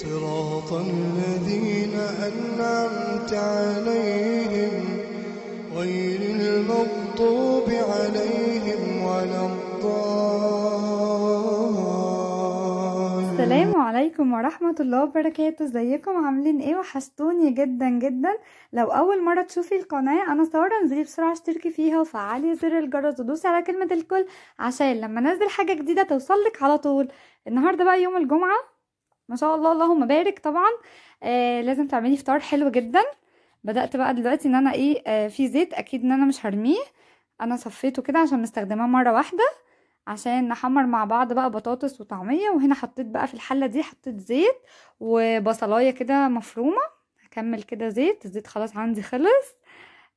صراط الذين أنعمت عليهم غير المغضوب عليهم ولا الضالين السلام عليكم ورحمة الله وبركاته ازيكم عاملين ايه وحشتوني جدا جدا لو اول مرة تشوفي القناة انا سارة انزلي بسرعة اشتركي فيها وفعلي زر الجرس ودوسي على كلمة الكل عشان لما انزل حاجة جديدة توصلك على طول النهاردة بقى يوم الجمعة ما شاء الله اللهم بارك طبعا آه لازم تعملي فطار حلو جدا بدات بقى دلوقتي ان انا ايه آه في زيت اكيد ان انا مش هرميه انا صفيته كده عشان مستخدماه مره واحده عشان نحمر مع بعض بقى بطاطس وطعميه وهنا حطيت بقى في الحله دي حطيت زيت وبصلايه كده مفرومه هكمل كده زيت الزيت خلاص عندي خلص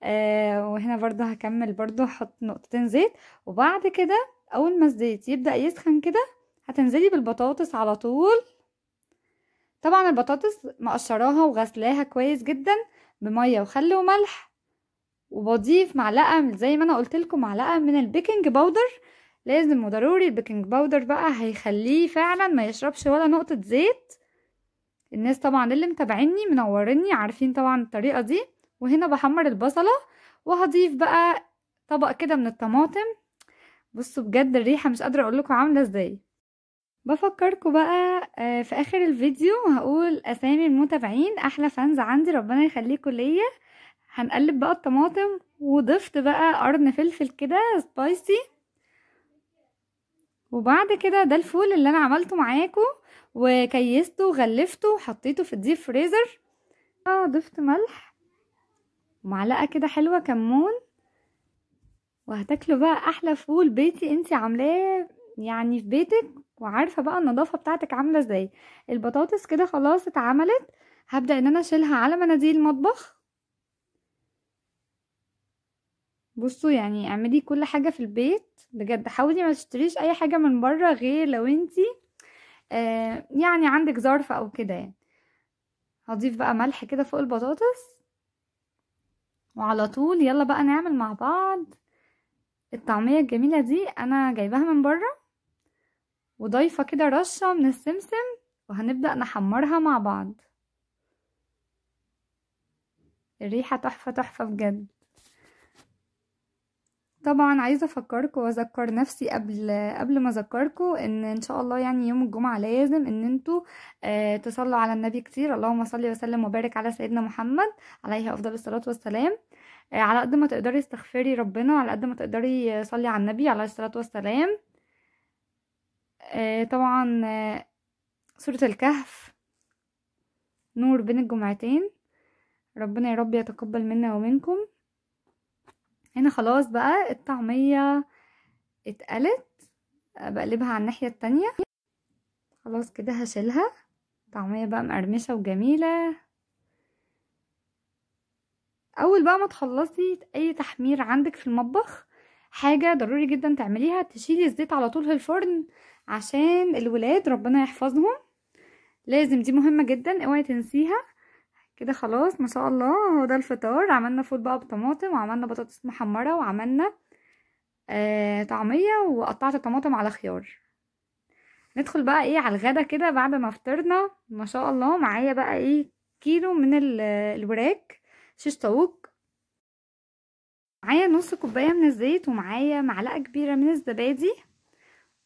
آه وهنا برضو هكمل برضو هحط نقطتين زيت وبعد كده اول ما الزيت يبدا يسخن كده هتنزلي بالبطاطس على طول طبعا البطاطس مقشراها وغسلاها كويس جدا بميه وخل وملح وبضيف معلقه زي ما انا قلت لكم معلقه من البيكنج باودر لازم وضروري البيكنج باودر بقى هيخليه فعلا ما يشربش ولا نقطه زيت الناس طبعا اللي متابعيني منوريني عارفين طبعا الطريقه دي وهنا بحمر البصله وهضيف بقى طبق كده من الطماطم بصوا بجد الريحه مش قادره اقول لكم عامله ازاي بفكركم بقى آه، في اخر الفيديو هقول اسامي المتابعين احلى فانز عندي ربنا يخليكم ليا هنقلب بقى الطماطم وضفت بقى قرن فلفل كده سبايسي وبعد كده ده الفول اللي انا عملته معاكم وكيسته وغلفته وحطيته في الديب فريزر اه ضفت ملح ومعلقه كده حلوه كمون وهتاكلوا بقى احلى فول بيتي انتي عاملاه يعني في بيتك وعارفه بقى النظافه بتاعتك عامله ازاي البطاطس كده خلاص اتعملت هبدا ان انا اشيلها على مناديل المطبخ بصوا يعني اعملي كل حاجه في البيت بجد حاولي ما تشتريش اي حاجه من بره غير لو انتي آه يعني عندك ظرف او كده يعني هضيف بقى ملح كده فوق البطاطس وعلى طول يلا بقى نعمل مع بعض الطعميه الجميله دي انا جايباها من بره وضايفة كده رشة من السمسم وهنبدأ نحمرها مع بعض الريحة تحفة تحفة بجد طبعا عايزة افكركم واذكر نفسي قبل قبل ما اذكركم ان ان شاء الله يعني يوم الجمعة لازم ان انتوا آه، تصلوا على النبي كتير اللهم صل وسلم وبارك على سيدنا محمد عليه افضل الصلاة والسلام آه، على قد ما تقدري استغفري ربنا على قد ما تقدري صلي على النبي عليه الصلاة والسلام آه، طبعا آه، سورة الكهف نور بين الجمعتين ربنا يا رب يتقبل منا ومنكم هنا خلاص بقى الطعمية اتقلت آه، بقلبها على الناحية التانية خلاص كده هشيلها طعمية بقى مقرمشة وجميلة اول بقى ما تخلصي اي تحمير عندك في المطبخ حاجة ضروري جدا تعمليها تشيلي الزيت على طول في الفرن عشان الولاد ربنا يحفظهم لازم دي مهمة جدا اوعي تنسيها كده خلاص ما شاء الله هو ده الفطار عملنا فول بقى بطماطم وعملنا بطاطس محمرة وعملنا آه طعمية وقطعت طماطم على خيار ندخل بقى ايه على الغدا كده بعد ما فطرنا ما شاء الله معايا بقى ايه كيلو من الوراك شيش طاووق معايا نص كوباية من الزيت ومعايا معلقة كبيرة من الزبادي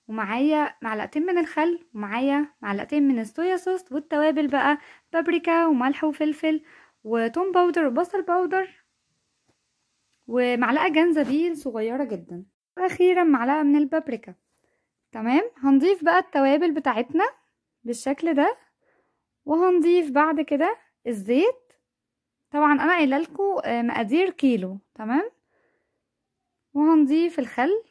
ومعايا معلقتين من الخل ومعايا معلقتين من الصويا صوص والتوابل بقى بابريكا وملح وفلفل وتوم باودر وبصل باودر ومعلقة جنزبيل صغيرة جدا واخيرا معلقة من البابريكا تمام هنضيف بقى التوابل بتاعتنا بالشكل ده وهنضيف بعد كده الزيت طبعا انا قايله لكم آه، مقادير كيلو تمام وهنضيف الخل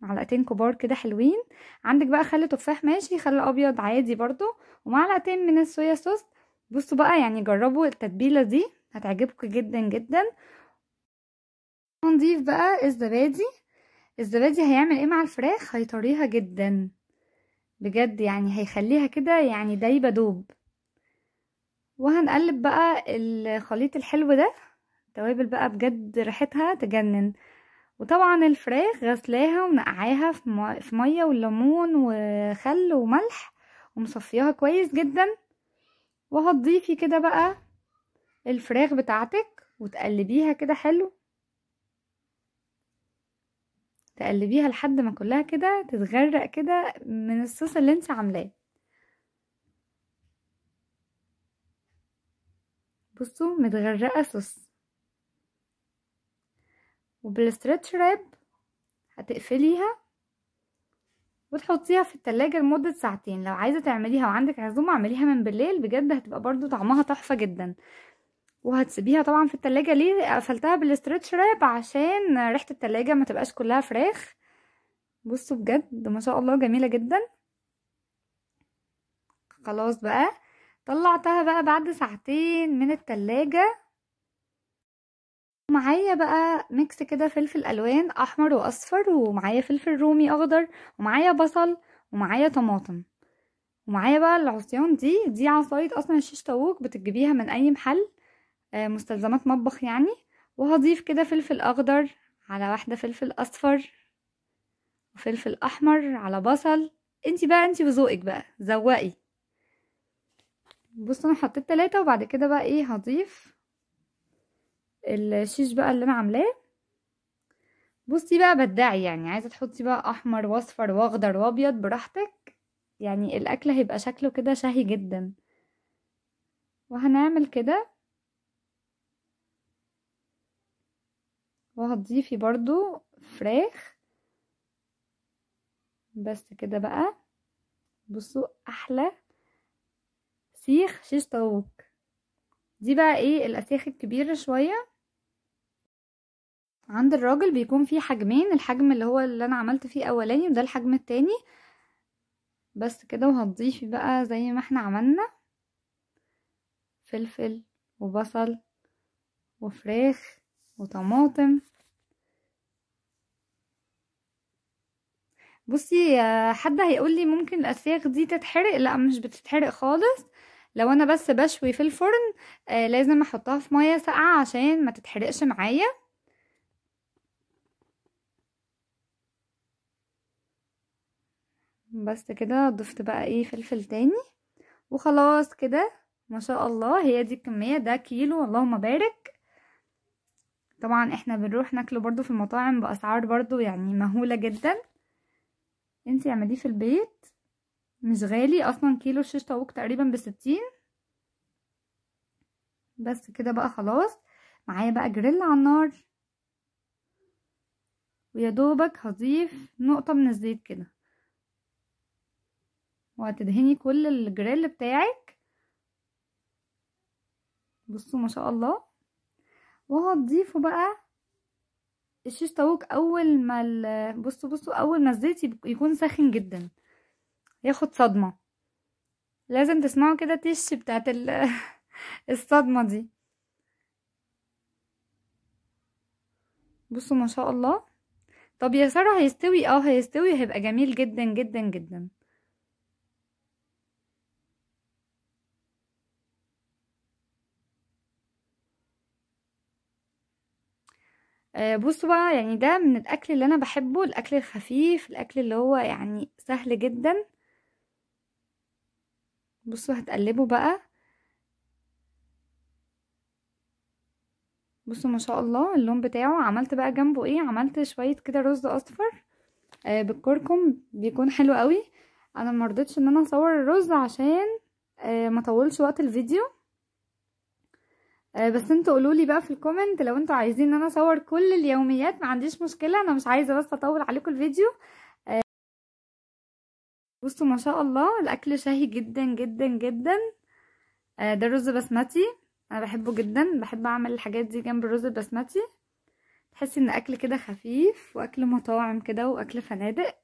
معلقتين كبار كده حلوين عندك بقى خل تفاح ماشي خل ابيض عادي برضو ومعلقتين من الصويا صوص بصوا بقى يعني جربوا التتبيله دي هتعجبكم جدا جدا هنضيف بقى الزبادي الزبادي هيعمل ايه مع الفراخ هيطريها جدا بجد يعني هيخليها كده يعني دايبه دوب وهنقلب بقى الخليط الحلو ده توابل بقى بجد ريحتها تجنن وطبعا الفراخ غسلاها ونقعاها في ميه والليمون وخل وملح ومصفياها كويس جدا وهتضيفي كده بقى الفراخ بتاعتك وتقلبيها كده حلو تقلبيها لحد ما كلها كده تتغرق كده من الصوص اللي انت عاملاه بصوا متغرقه صوص وبالستريتش راب هتقفليها وتحطيها في التلاجة لمدة ساعتين لو عايزة تعمليها وعندك عزومة اعمليها من بالليل بجد هتبقى برضو طعمها تحفة جدا وهتسيبيها طبعا في التلاجة ليه قفلتها بالستريتش راب عشان ريحة التلاجة ما تبقاش كلها فراخ بصوا بجد ما شاء الله جميلة جدا خلاص بقى طلعتها بقى بعد ساعتين من التلاجة معايا بقى ميكس كده فلفل الوان احمر واصفر ومعايا فلفل رومي اخضر ومعايا بصل ومعايا طماطم ومعايا بقى العصيان دي دي عصايه اصلا الشيش طاووق بتجيبيها من اي محل آه، مستلزمات مطبخ يعني وهضيف كده فلفل اخضر على واحده فلفل اصفر وفلفل احمر على بصل انتي بقى انتي وذوقك بقى زوقي بصوا انا حطيت تلاتة وبعد كده بقى ايه هضيف الشيش بقى اللي انا عاملاه بصي بقى بدعي يعني عايزه تحطي بقى احمر واصفر واخضر وابيض براحتك يعني الاكل هيبقى شكله كده شهي جدا وهنعمل كده وهتضيفي برضو فراخ بس كده بقى بصوا احلى سيخ شيش طاووق دي بقى ايه الاسياخ الكبيره شويه عند الراجل بيكون في حجمين الحجم اللي هو اللي انا عملت فيه اولاني وده الحجم التاني بس كده وهتضيفي بقى زي ما احنا عملنا فلفل وبصل وفراخ وطماطم بصي حد هيقول لي ممكن الاسياخ دي تتحرق لا مش بتتحرق خالص لو انا بس بشوي في الفرن آه لازم احطها في ميه ساقعه عشان ما تتحرقش معايا بس كده ضفت بقى ايه فلفل تاني وخلاص كده ما شاء الله هي دي الكمية ده كيلو اللهم بارك طبعا احنا بنروح ناكله برضو في المطاعم بأسعار برضو يعني مهولة جدا انتي اعمليه في البيت مش غالي اصلا كيلو شيش طاووق تقريبا بستين بس كده بقى خلاص معايا بقى جريل على النار ويا دوبك هضيف نقطة من الزيت كده وهتدهني كل الجريل بتاعك بصوا ما شاء الله وهتضيفوا بقى الشيش طاووق اول ما بصوا بصوا اول ما الزيت يكون ساخن جدا ياخد صدمه لازم تسمعوا كده تش بتاعت الصدمه دي بصوا ما شاء الله طب يا ساره هيستوي اه هيستوي هيبقى جميل جدا جدا جدا آه، بصوا بقى يعني ده من الاكل اللي انا بحبه الاكل الخفيف الاكل اللي هو يعني سهل جدا بصوا هتقلبه بقى بصوا ما شاء الله اللون بتاعه عملت بقى جنبه ايه عملت شوية كده رز اصفر آه، بالكركم بيكون حلو قوي انا مرضتش ان انا اصور الرز عشان آه، ما طولش وقت الفيديو آه، بس انتوا قولوا لي بقى في الكومنت لو انتوا عايزين ان انا اصور كل اليوميات ما عنديش مشكله انا مش عايزه بس اطول عليكم الفيديو آه، بصوا ما شاء الله الاكل شهي جدا جدا جدا آه، ده رز بسمتي انا بحبه جدا بحب اعمل الحاجات دي جنب الرز البسمتي تحسي ان اكل كده خفيف واكل مطاعم كده واكل فنادق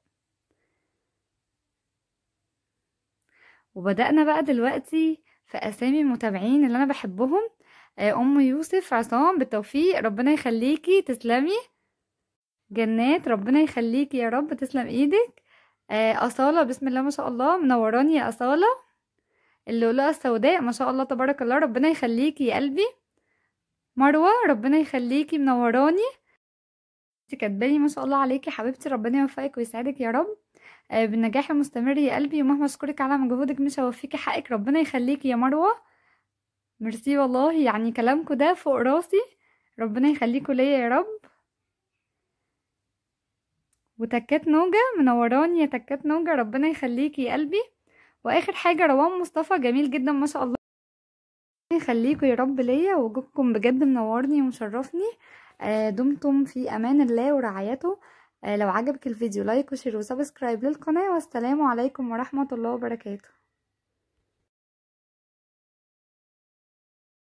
وبدأنا بقى دلوقتي في اسامي المتابعين اللي انا بحبهم ام يوسف عصام بالتوفيق ربنا يخليكي تسلمي جنات ربنا يخليكي يا رب تسلم ايدك آه، اصاله بسم الله ما شاء الله منوراني يا اصاله اللؤلؤه السوداء ما شاء الله تبارك الله ربنا يخليكي يا قلبي مروه ربنا يخليكي منوراني كاتباني ما شاء الله عليكي حبيبتي ربنا يوفقك ويسعدك يا رب آه، بالنجاح المستمر يا قلبي ومهما اشكرك على مجهودك مش هوفيكي حقك ربنا يخليكي يا مروه ميرسي والله يعني كلامكم ده فوق راسي ربنا يخليكم ليا يا رب وتكات نوجة منوراني يا تكات نوجة ربنا يخليكي يا قلبي واخر حاجة روان مصطفى جميل جدا ما شاء الله يخليكم يا رب ليا وجودكم بجد منورني ومشرفني آه، دمتم في امان الله ورعايته آه، لو عجبك الفيديو لايك وشير وسبسكرايب للقناة والسلام عليكم ورحمة الله وبركاته